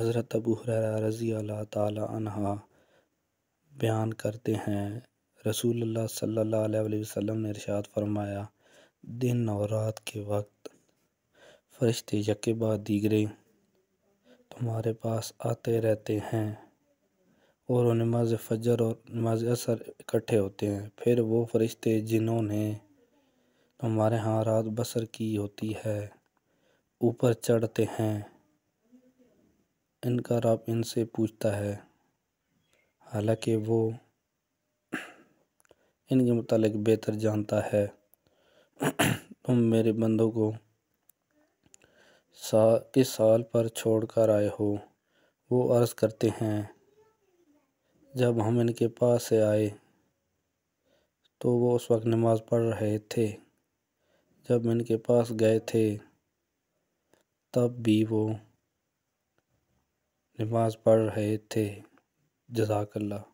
हज़रत अबू हर रज़ी अल्लाह बयान करते हैं रसूल सल्ला वसम ने इरशाद फरमाया दिन और रात के वक्त फरिश्ते यके बाद दीगरे तुम्हारे पास आते रहते हैं और नमाज फजर और नमाज असर इकट्ठे होते हैं फिर वो फरिश्ते जिन्होंने तुम्हारे यहाँ रात बसर की होती है ऊपर चढ़ते हैं इनकार इनसे पूछता है हालांकि वो इनके मतलब बेहतर जानता है तुम मेरे बंदों को सा किस साल पर छोड़कर आए हो वो अर्ज़ करते हैं जब हम इनके पास से आए तो वो उस वक्त नमाज़ पढ़ रहे थे जब इनके पास गए थे तब भी वो नमाज़ पढ़ रहे थे जज़ाकल्ला